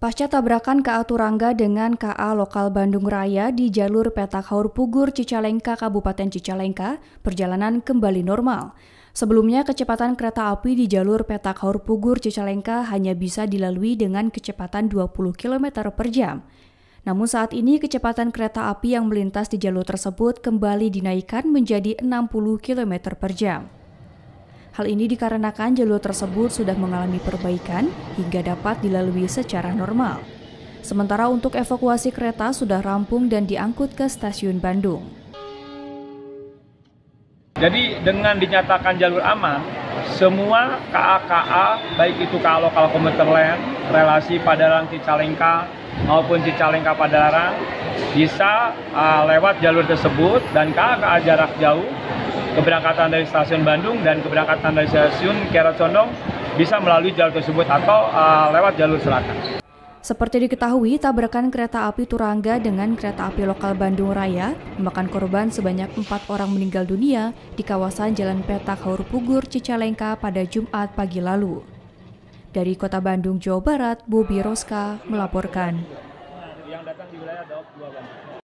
Pasca tabrakan KA Turangga dengan KA lokal Bandung Raya di jalur petak Haur Pugur Cicalengka Kabupaten Cicalengka, perjalanan kembali normal. Sebelumnya kecepatan kereta api di jalur petak Haur Pugur Cicalengka hanya bisa dilalui dengan kecepatan 20 km per jam. Namun saat ini kecepatan kereta api yang melintas di jalur tersebut kembali dinaikkan menjadi 60 km per jam. Hal ini dikarenakan jalur tersebut sudah mengalami perbaikan hingga dapat dilalui secara normal. Sementara untuk evakuasi kereta sudah rampung dan diangkut ke stasiun Bandung. Jadi dengan dinyatakan jalur aman, semua KAKA, baik itu KA lokal komuter lain, relasi Padalarang Cicalengka maupun Cicalengka Padalarang, bisa uh, lewat jalur tersebut dan KAKA jarak jauh keberangkatan dari stasiun Bandung dan keberangkatan dari stasiun Kiara Condong bisa melalui jalur tersebut atau uh, lewat jalur selatan. Seperti diketahui, tabrakan kereta api Turangga dengan kereta api lokal Bandung Raya memakan korban sebanyak empat orang meninggal dunia di kawasan Jalan Petak Haur Pugur, Cicalengka pada Jumat pagi lalu. Dari kota Bandung, Jawa Barat, Bobi Roska melaporkan. Yang datang di wilayah Daop